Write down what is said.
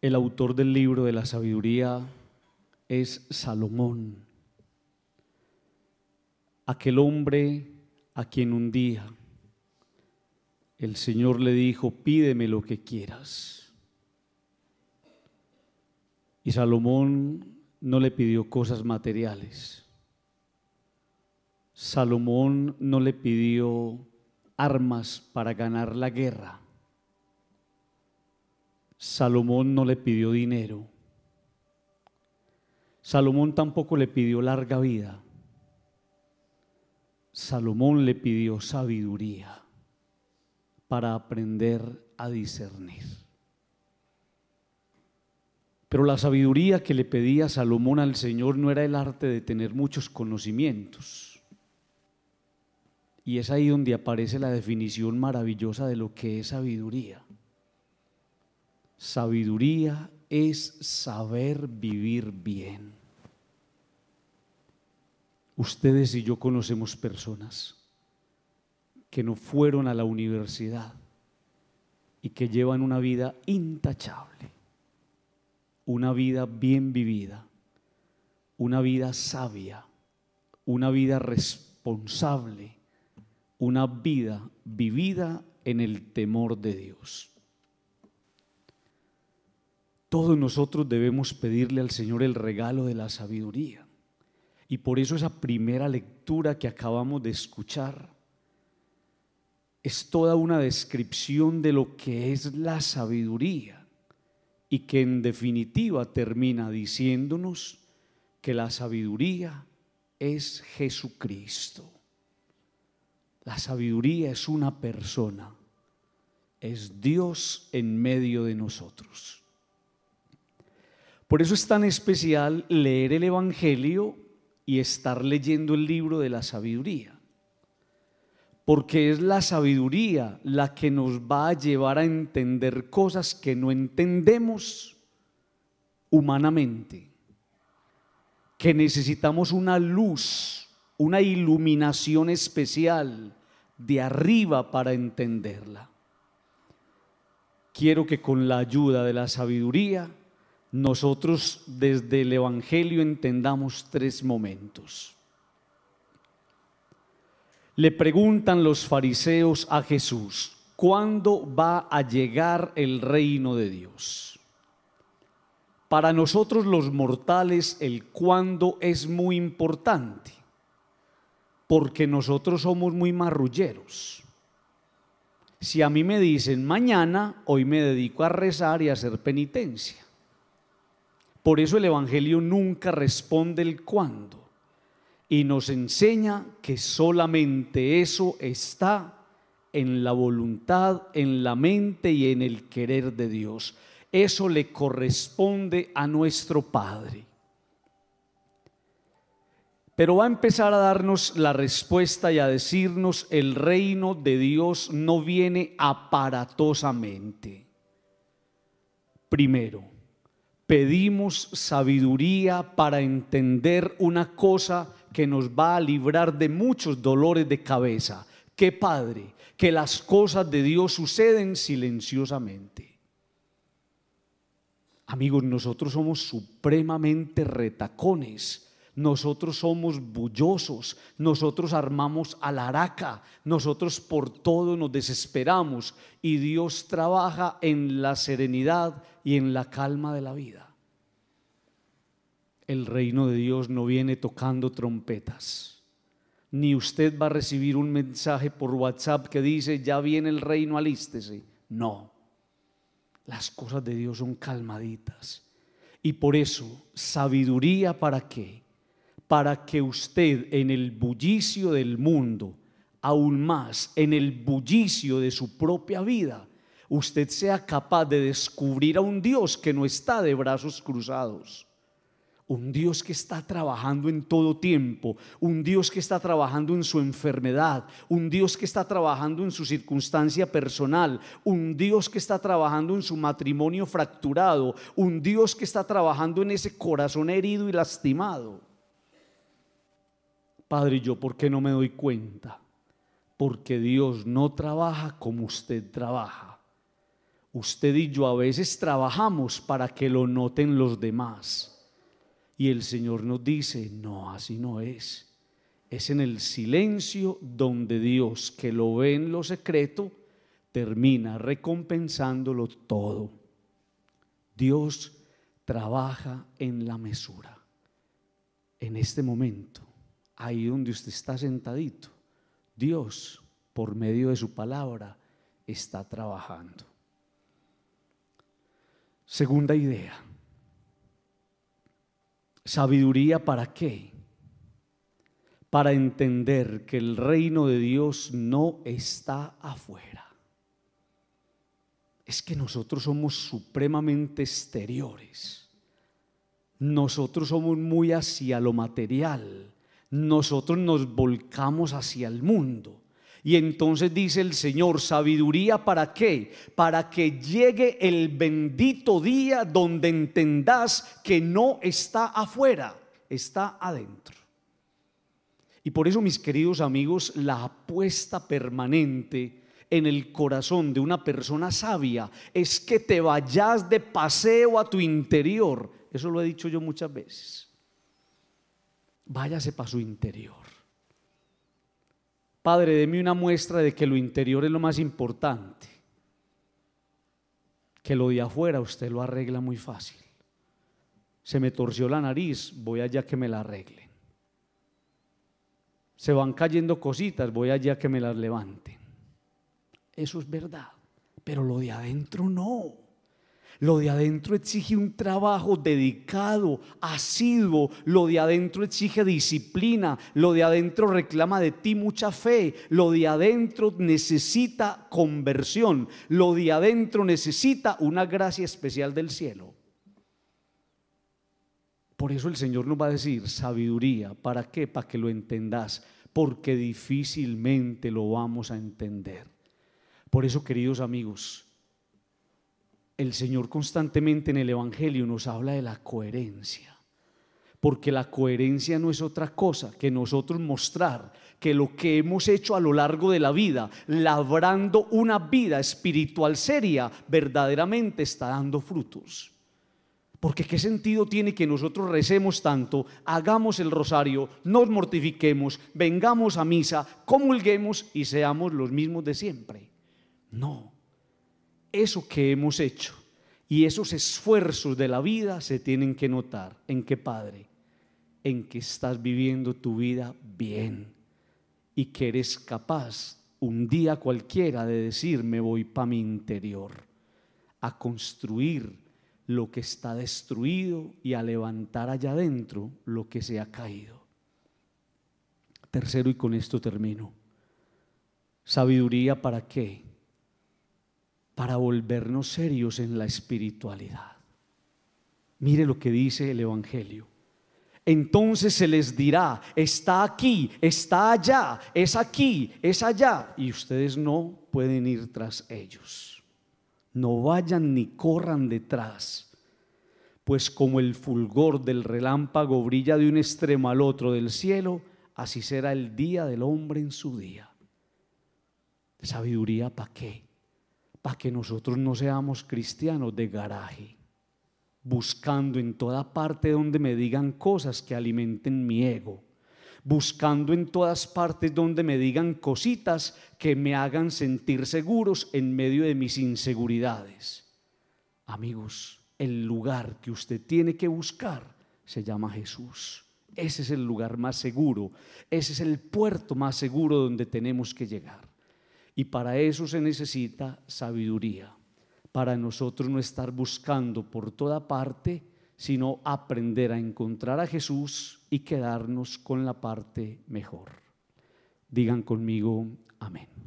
El autor del libro de la sabiduría es Salomón, aquel hombre a quien un día el Señor le dijo, pídeme lo que quieras. Y Salomón no le pidió cosas materiales. Salomón no le pidió armas para ganar la guerra. Salomón no le pidió dinero. Salomón tampoco le pidió larga vida. Salomón le pidió sabiduría para aprender a discernir. Pero la sabiduría que le pedía Salomón al Señor no era el arte de tener muchos conocimientos. Y es ahí donde aparece la definición maravillosa de lo que es sabiduría. Sabiduría es saber vivir bien. Ustedes y yo conocemos personas que no fueron a la universidad y que llevan una vida intachable, una vida bien vivida, una vida sabia, una vida responsable, una vida vivida en el temor de Dios. Todos nosotros debemos pedirle al Señor el regalo de la sabiduría. Y por eso esa primera lectura que acabamos de escuchar es toda una descripción de lo que es la sabiduría y que en definitiva termina diciéndonos que la sabiduría es Jesucristo. La sabiduría es una persona, es Dios en medio de nosotros. Por eso es tan especial leer el Evangelio y estar leyendo el libro de la sabiduría. Porque es la sabiduría la que nos va a llevar a entender cosas que no entendemos humanamente. Que necesitamos una luz, una iluminación especial de arriba para entenderla. Quiero que con la ayuda de la sabiduría nosotros desde el Evangelio entendamos tres momentos. Le preguntan los fariseos a Jesús, ¿cuándo va a llegar el reino de Dios? Para nosotros los mortales el cuándo es muy importante, porque nosotros somos muy marrulleros. Si a mí me dicen mañana, hoy me dedico a rezar y a hacer penitencia. Por eso el Evangelio nunca responde el cuándo y nos enseña que solamente eso está en la voluntad, en la mente y en el querer de Dios. Eso le corresponde a nuestro Padre. Pero va a empezar a darnos la respuesta y a decirnos, el reino de Dios no viene aparatosamente. Primero, pedimos sabiduría para entender una cosa que nos va a librar de muchos dolores de cabeza. Qué padre que las cosas de Dios suceden silenciosamente. Amigos, nosotros somos supremamente retacones nosotros somos bullosos, nosotros armamos a araca, nosotros por todo nos desesperamos y Dios trabaja en la serenidad y en la calma de la vida. El reino de Dios no viene tocando trompetas ni usted va a recibir un mensaje por WhatsApp que dice, ya viene el reino, alístese. No, las cosas de Dios son calmaditas. Y por eso, sabiduría para qué? para que usted en el bullicio del mundo, aún más en el bullicio de su propia vida, usted sea capaz de descubrir a un Dios que no está de brazos cruzados. Un Dios que está trabajando en todo tiempo, un Dios que está trabajando en su enfermedad, un Dios que está trabajando en su circunstancia personal, un Dios que está trabajando en su matrimonio fracturado, un Dios que está trabajando en ese corazón herido y lastimado. Padre, yo por qué no me doy cuenta? Porque Dios no trabaja como usted trabaja. Usted y yo a veces trabajamos para que lo noten los demás. Y el Señor nos dice, no, así no es. Es en el silencio donde Dios, que lo ve en lo secreto, termina recompensándolo todo. Dios trabaja en la mesura. En este momento ahí donde usted está sentadito, Dios, por medio de su palabra, está trabajando. Segunda idea. Sabiduría para qué? Para entender que el reino de Dios no está afuera. Es que nosotros somos supremamente exteriores. Nosotros somos muy hacia lo material nosotros nos volcamos hacia el mundo. Y entonces dice el Señor, sabiduría para qué? Para que llegue el bendito día donde entendás que no está afuera, está adentro. Y por eso, mis queridos amigos, la apuesta permanente en el corazón de una persona sabia es que te vayas de paseo a tu interior. Eso lo he dicho yo muchas veces váyase para su interior. Padre, deme una muestra de que lo interior es lo más importante, que lo de afuera usted lo arregla muy fácil. Se me torció la nariz, voy allá que me la arreglen. Se van cayendo cositas, voy allá que me las levanten. Eso es verdad, pero lo de adentro no. Lo de adentro exige un trabajo dedicado, asiduo. Lo de adentro exige disciplina. Lo de adentro reclama de ti mucha fe. Lo de adentro necesita conversión. Lo de adentro necesita una gracia especial del cielo. Por eso el Señor nos va a decir sabiduría. ¿Para qué? Para que lo entendas. Porque difícilmente lo vamos a entender. Por eso, queridos amigos, el Señor constantemente en el Evangelio nos habla de la coherencia. Porque la coherencia no es otra cosa que nosotros mostrar que lo que hemos hecho a lo largo de la vida, labrando una vida espiritual seria, verdaderamente está dando frutos. Porque qué sentido tiene que nosotros recemos tanto, hagamos el rosario, nos mortifiquemos, vengamos a misa, comulguemos y seamos los mismos de siempre. No eso que hemos hecho. Y esos esfuerzos de la vida se tienen que notar. ¿En que Padre? En que estás viviendo tu vida bien y que eres capaz un día cualquiera de decir, me voy para mi interior, a construir lo que está destruido y a levantar allá adentro lo que se ha caído. Tercero, y con esto termino, sabiduría para qué? para volvernos serios en la espiritualidad. Mire lo que dice el Evangelio. Entonces se les dirá, está aquí, está allá, es aquí, es allá. Y ustedes no pueden ir tras ellos. No vayan ni corran detrás. Pues como el fulgor del relámpago brilla de un extremo al otro del cielo, así será el día del hombre en su día. ¿Sabiduría para qué? para que nosotros no seamos cristianos de garaje, buscando en toda parte donde me digan cosas que alimenten mi ego, buscando en todas partes donde me digan cositas que me hagan sentir seguros en medio de mis inseguridades. Amigos, el lugar que usted tiene que buscar se llama Jesús. Ese es el lugar más seguro, ese es el puerto más seguro donde tenemos que llegar. Y para eso se necesita sabiduría, para nosotros no estar buscando por toda parte, sino aprender a encontrar a Jesús y quedarnos con la parte mejor. Digan conmigo, amén.